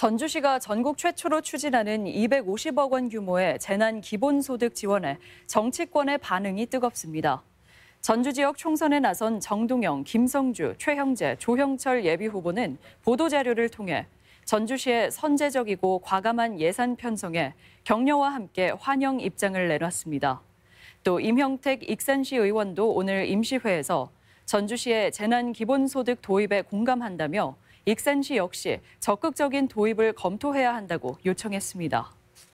전주시가 전국 최초로 추진하는 250억 원 규모의 재난 기본소득 지원에 정치권의 반응이 뜨겁습니다. 전주 지역 총선에 나선 정동영, 김성주, 최형재, 조형철 예비 후보는 보도자료를 통해 전주시의 선제적이고 과감한 예산 편성에 격려와 함께 환영 입장을 내놨습니다. 또 임형택 익산시 의원도 오늘 임시회에서 전주시의 재난 기본소득 도입에 공감한다며 익산시 역시 적극적인 도입을 검토해야 한다고 요청했습니다.